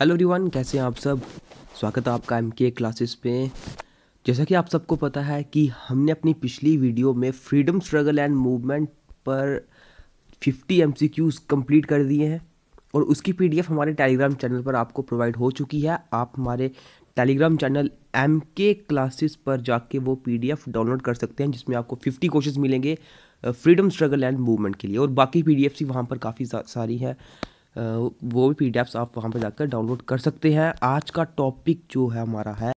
Hello everyone कैसे हैं आप सब स्वागत है आपका एम के क्लासेस पे जैसा कि आप सबको पता है कि हमने अपनी पिछली वीडियो में फ्रीडम स्ट्रगल एंड मूवमेंट पर 50 एम सी क्यूज़ कम्प्लीट कर दिए हैं और उसकी पीडीएफ हमारे टेलीग्राम चैनल पर आपको प्रोवाइड हो चुकी है आप हमारे Telegram channel M K classes पर जाके वो पी डाउनलोड कर सकते हैं जिसमें आपको फिफ्टी क्वेश्चंस मिलेंगे फ्रीडम स्ट्रगल एंड मूवमेंट के लिए और बाकी पी डी वहाँ पर काफ़ी सारी हैं वो भी पी आप वहाँ पर जाकर डाउनलोड कर सकते हैं आज का टॉपिक जो है हमारा है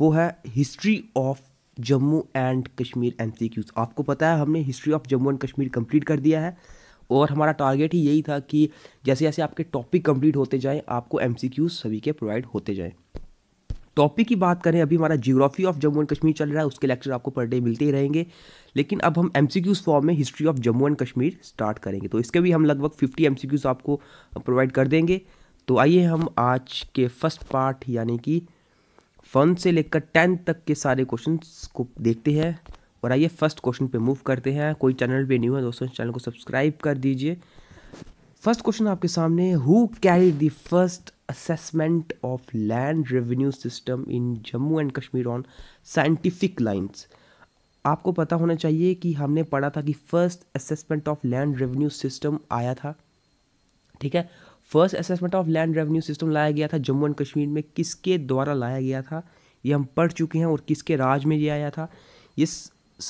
वो है history of Jammu and Kashmir एम आपको पता है हमने history of Jammu and Kashmir complete कर दिया है और हमारा टारगेट ही यही था कि जैसे जैसे आपके टॉपिक कंप्लीट होते जाएं आपको एम सभी के प्रोवाइड होते जाएं टॉपिक की बात करें अभी हमारा geography of Jammu and Kashmir चल रहा है उसके लेक्चर आपको पर डे मिलते ही रहेंगे लेकिन अब हम एम फॉर्म में history of Jammu and Kashmir start करेंगे तो इसके भी हम लगभग फिफ्टी एम आपको प्रोवाइड कर देंगे तो आइए हम आज के फर्स्ट पार्ट यानी कि फन से लेकर टेंथ तक के सारे क्वेश्चन को देखते हैं और आइए फर्स्ट क्वेश्चन पे मूव करते हैं कोई चैनल पे न्यू है दोस्तों चैनल को सब्सक्राइब कर दीजिए फर्स्ट क्वेश्चन आपके सामने who carry the first assessment of land revenue system in Jammu and Kashmir on scientific lines आपको पता होना चाहिए कि हमने पढ़ा था कि first assessment of land revenue system आया था ठीक है first assessment of land revenue system लाया गया था जम्मू एंड कश्मीर में किसके द्वारा लाया गया था ये हम पढ़ चुके हैं और किसके राज में ये आया था ये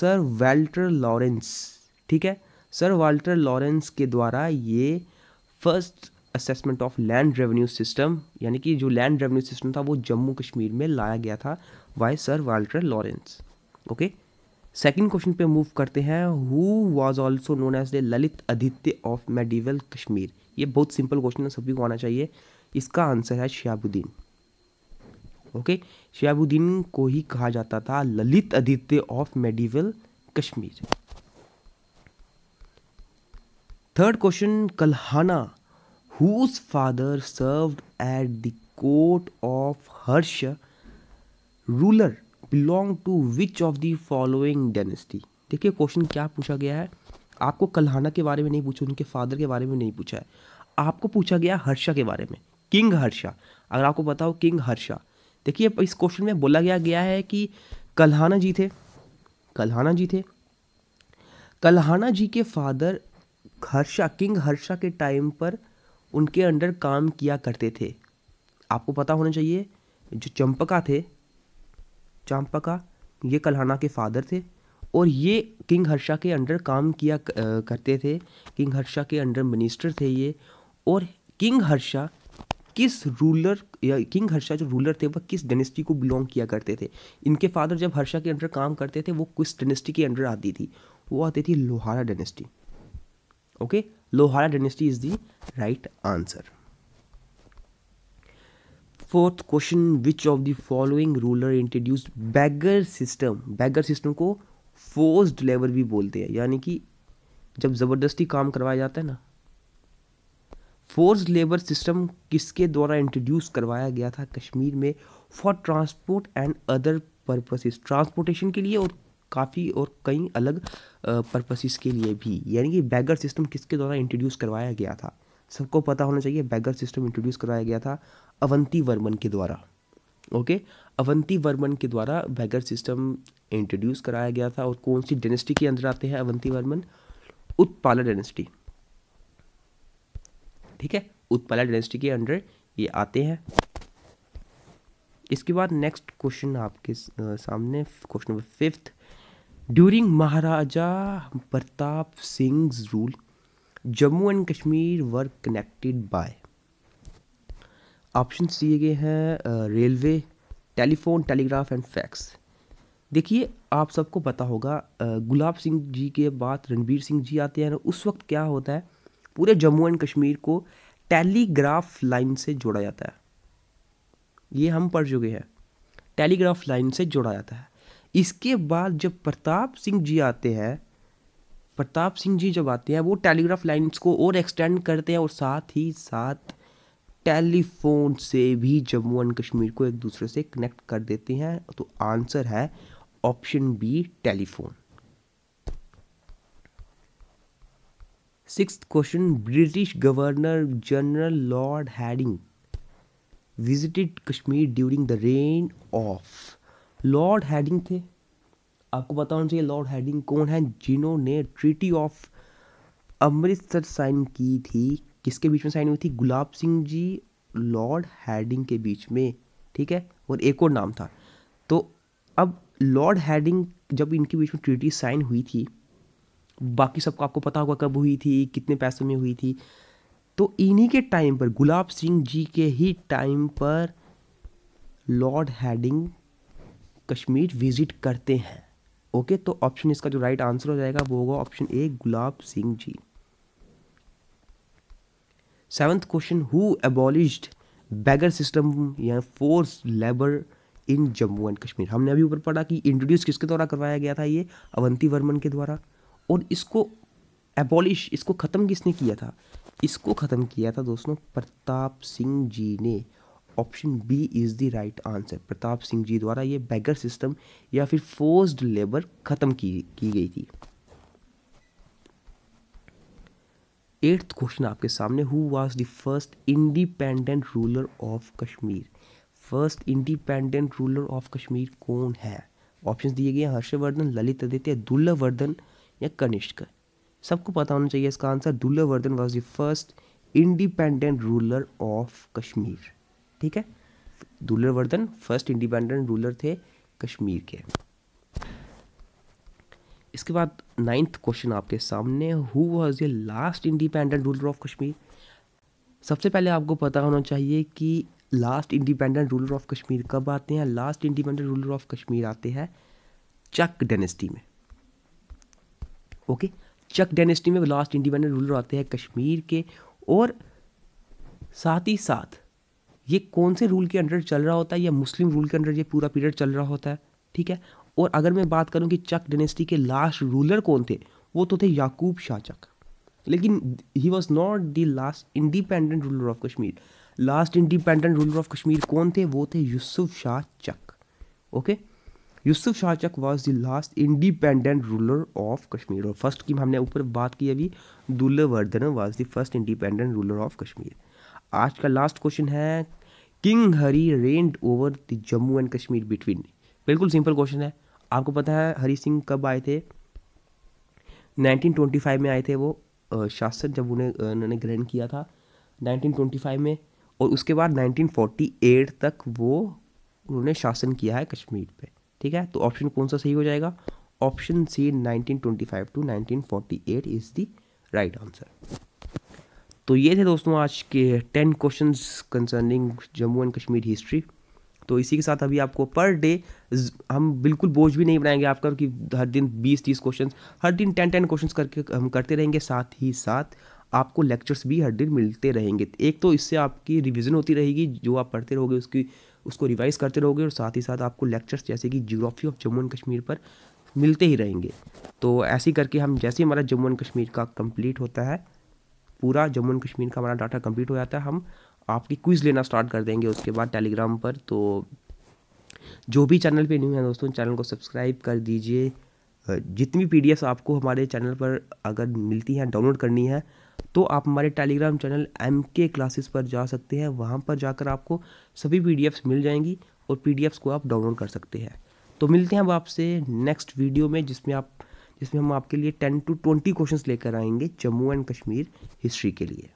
सर वाल्टर लॉरेंस ठीक है सर वाल्टर लॉरेंस के द्वारा ये first assessment of land revenue system यानी कि जो लैंड रेवेन्यू सिस्टम था वो जम्मू कश्मीर में लाया गया था why sir Walter Lawrence okay second question पे मूव करते हैं who was also known as the Lalitaditya of medieval Kashmir ये बहुत सिंपल क्वेश्चन है सभी को आना चाहिए इसका आंसर है शियाबुद्दीन ओके okay? शियाबुद्दीन को ही कहा जाता था Lalitaditya of medieval Kashmir third question Kalhana whose father served at the court of Harsha ruler belong to which of the following dynasty देखिए क्वेश्चन क्या पूछा गया है आपको कल्हाना के बारे में नहीं पूछा उनके फादर के बारे में नहीं पूछा है आपको पूछा गया हर्षा के बारे में किंग हर्षा अगर आपको बताओ किंग हर्षा देखिए इस क्वेश्चन में बोला गया गया है कि कल्हाना जी थे कल्हाना जी थे कल्हाना जी के फादर हर्षा किंग हर्षा के टाइम पर उनके अंडर काम किया करते थे आपको पता होना चाहिए जो चंपका थे चंपका ये कल्हाना के फादर थे और ये किंग हर्षा के अंडर काम किया करते थे किंग हर्षा के अंडर मिनिस्टर थे ये और किंग हर्षा किस रूलर या किंग हर्षा जो रूलर थे वह किस डेनेस्टी को बिलोंग किया करते थे इनके फादर जब हर्षा के अंडर काम करते थे वो किस डेनेस्टी के अंडर आती थी वो आती थी Lohara dynasty okay Lohara dynasty is the right answer fourth question which of the following ruler introduce begar system begar system को फोर्स्ड लेबर भी बोलते हैं यानी कि जब ज़बरदस्ती काम करवाया जाता है ना फोर्स लेबर सिस्टम किसके द्वारा इंट्रोड्यूस करवाया गया था कश्मीर में for transport and other purposes transportation के लिए और काफ़ी और कई अलग पर्पसेस के लिए भी यानी कि बैगर सिस्टम किसके द्वारा इंट्रोड्यूस करवाया गया था सबको पता होना चाहिए बैगर सिस्टम इंट्रोड्यूस करवाया गया था अवंती वर्मन के द्वारा ओके अवंती वर्मन के द्वारा बैगर सिस्टम इंट्रोड्यूस कराया गया था और कौन सी डेनेस्टी के अंदर आते हैं अवंती वर्मन उत्पाला डेनेस्टी ठीक है उत्पाला डेनेस्टी के अंडर ये आते हैं इसके बाद नेक्स्ट क्वेश्चन आपके सामने question number fifth during Maharaja Pratap Singh rule Jammu and Kashmir were connected by option दिए गए हैं railway telephone telegraph and fax देखिए आप सबको पता होगा गुलाब सिंह जी के बाद रणबीर सिंह जी आते हैं उस वक्त क्या होता है पूरे जम्मू एंड कश्मीर को टेलीग्राफ लाइन से जोड़ा जाता है ये हम पढ़ चुके हैं टेलीग्राफ लाइन से जोड़ा जाता है इसके बाद जब प्रताप सिंह जी आते हैं प्रताप सिंह जी जब आते हैं वो टेलीग्राफ लाइन्स को और एक्सटेंड करते हैं और साथ ही साथ टेलीफोन से भी जम्मू एंड कश्मीर को एक दूसरे से कनेक्ट कर देते हैं तो आंसर है option B telephone six question British governor general Lord Hardinge visited Kashmir during the reign of Lord Hardinge थे आपको पता होना चाहिए लॉर्ड हैडिंग कौन है जिन्होंने ट्रीटी ऑफ अमृतसर साइन की थी किसके बीच में साइन हुई थी गुलाब सिंह जी लॉर्ड हैडिंग के बीच में ठीक है और एक और नाम था तो अब लॉर्ड हैडिंग जब इनके बीच में ट्रीटी साइन हुई थी बाकी सबको आपको पता होगा कब हुई थी कितने पैसों में हुई थी तो इन्हीं के टाइम पर गुलाब सिंह जी के ही टाइम पर लॉर्ड हैडिंग कश्मीर विजिट करते हैं ओके तो ऑप्शन इसका जो राइट आंसर हो जाएगा वो होगा option A Gulab Singh ji seventh question who abolished begar system या force labour in Jammu and Kashmir हमने अभी ऊपर पढ़ा कि इंट्रोड्यूस किसके द्वारा करवाया गया था ये अवंती वर्मन के द्वारा और इसको एबॉलिश इसको ख़त्म किसने किया था इसको ख़त्म किया था दोस्तों प्रताप सिंह जी ने option B is the right answer Pratap Singh ji द्वारा ये बैगर सिस्टम या फिर फोर्स्ड लेबर ख़त्म की की गई थी एट्थ क्वेश्चन आपके सामने who was the first independent ruler of Kashmir first independent ruler of Kashmir कौन है ऑप्शन दिए गए हर्षवर्धन ललित आदित्य दुल्लवर्धन या कनिष्क सबको पता होना चाहिए इसका answer Durlabhvardhan was the first independent ruler of Kashmir ठीक है वर्धन फर्स्ट इंडिपेंडेंट रूलर थे कश्मीर के इसके बाद नाइन्थ क्वेश्चन आपके सामने who was a last independent ruler of Kashmir सबसे पहले आपको पता होना चाहिए कि last independent ruler of Kashmir कब आते हैं last independent ruler of Kashmir आते हैं चक डेनेस्टी में ओके चक डेनेस्टी में लास्ट इंडिपेंडेंट रूलर आते हैं कश्मीर के और साथ ही साथ ये कौन से रूल के अंडर चल रहा होता है या मुस्लिम रूल के अंडर ये पूरा पीरियड चल रहा होता है ठीक है और अगर मैं बात करूँ कि चक डेनेस्टी के लास्ट रूलर कौन थे वो तो थे याकूब शाह चक लेकिन he was not the last independent ruler of Kashmir last independent ruler of Kashmir कौन थे वो थे Yusuf Shah Chak okay Yusuf Shah Chak was the last independent ruler of Kashmir और फर्स्ट की हमने ऊपर बात की अभी Durlabhvardhan was the first independent ruler of Kashmir आज का लास्ट क्वेश्चन है king Hari reigned over the Jammu and Kashmir between बिल्कुल सिंपल क्वेश्चन है आपको पता है हरी सिंह कब आए थे 1925 में आए थे वो शासन जब उन्हें उन्होंने ग्रहण किया था 1925 में और उसके बाद 1948 तक वो उन्होंने शासन किया है कश्मीर पे ठीक है तो ऑप्शन कौन सा सही हो जाएगा option C 1925 to 1948 is the right answer तो ये थे दोस्तों आज के ten question concerning Jammu and Kashmir history तो इसी के साथ अभी आपको पर डे हम बिल्कुल बोझ भी नहीं बनाएंगे आपका कि हर दिन बीस तीस क्वेश्चन हर दिन टेन टेन क्वेश्चन करके हम करते रहेंगे साथ ही साथ आपको लेक्चर्स भी हर दिन मिलते रहेंगे एक तो इससे आपकी रिवीजन होती रहेगी जो आप पढ़ते रहोगे उसकी उसको रिवाइज करते रहोगे और साथ ही साथ आपको लेक्चर्स जैसे कि geography of Jammu and Kashmir पर मिलते ही रहेंगे तो ऐसे करके हम जैसे हमारा जम्मू एंड कश्मीर का कंप्लीट होता है पूरा जम्मू एंड कश्मीर का हमारा डाटा कंप्लीट हो जाता है हम आपकी क्विज़ लेना स्टार्ट कर देंगे उसके बाद टेलीग्राम पर तो जो भी चैनल पे न्यू है दोस्तों चैनल को सब्सक्राइब कर दीजिए जितनी पी आपको हमारे चैनल पर अगर मिलती हैं डाउनलोड करनी है तो आप हमारे Telegram channel M K classes पर जा सकते हैं वहाँ पर जाकर आपको सभी पी मिल जाएंगी और पी को आप डाउनलोड कर सकते हैं तो मिलते हैं अब आपसे नेक्स्ट वीडियो में जिसमें आप जिसमें हम आपके लिए टेन टू ट्वेंटी क्वेश्चन लेकर आएंगे जम्मू एंड कश्मीर हिस्ट्री के लिए